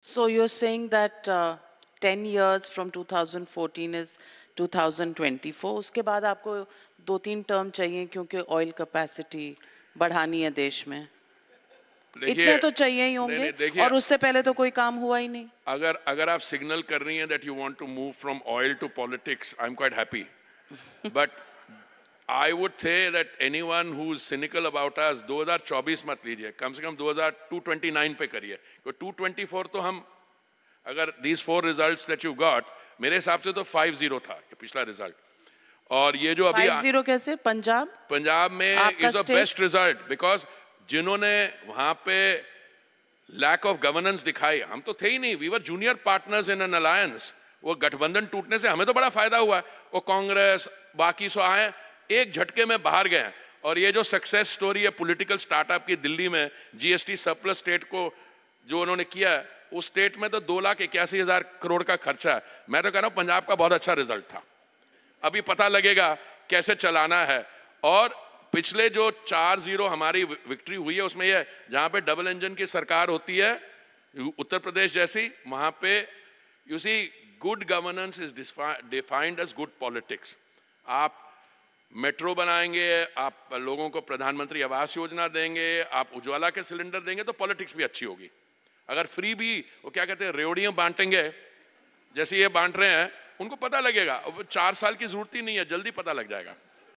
So you're saying that uh, 10 years from 2014 is 2024 उसके बाद आपको दो तीन टर्म चाहिए क्योंकि ऑयल कैपेसिटी बढ़ानी है देश में इतने तो चाहिए ही होंगे नहीं, और उससे पहले तो कोई काम हुआ ही नहीं अगर अगर आप सिग्नल कर रही हैं that you want to move from oil to politics I am quite happy but I would say that anyone who is cynical about दो हजार चौबीस मत लीजिए कम से कम दो हजार टू ट्वेंटी नाइन पे करिए टू ट्वेंटी फोर तो हम अगर these four result that you got मेरे हिसाब से तो फाइव जीरो था पिछला रिजल्ट और ये जो अभी जीरो कैसे पंजाब पंजाब में is the best result because जिन्होंने वहां पे लैक ऑफ गवर्नेंस दिखाई हम तो थे ही नहीं we were junior partners in an alliance वो गठबंधन टूटने से हमें तो बड़ा फायदा हुआ है वो कांग्रेस बाकी सो आए एक झटके में बाहर गए और ये जो सक्सेस स्टोरी है पॉलिटिकल स्टार्टअप की दिल्ली में जीएसटी सरप्लस स्टेट को जो उन्होंने किया उस स्टेट में तो दो लाख इक्यासी हज़ार करोड़ का खर्चा है मैं तो कह रहा हूं पंजाब का बहुत अच्छा रिजल्ट था अभी पता लगेगा कैसे चलाना है और पिछले जो चार जीरो हमारी विक्ट्री हुई है उसमें यह जहां पे डबल इंजन की सरकार होती है उत्तर प्रदेश जैसी वहां पे you see good governance is defined as good politics आप मेट्रो बनाएंगे आप लोगों को प्रधानमंत्री आवास योजना देंगे आप उज्ज्वला के सिलेंडर देंगे तो पॉलिटिक्स भी अच्छी होगी अगर फ्री भी वो क्या कहते हैं रेवड़ियाँ बांटेंगे जैसे ये बांट रहे हैं उनको पता लगेगा चार साल की जरूरत ही नहीं है जल्दी पता लग जाएगा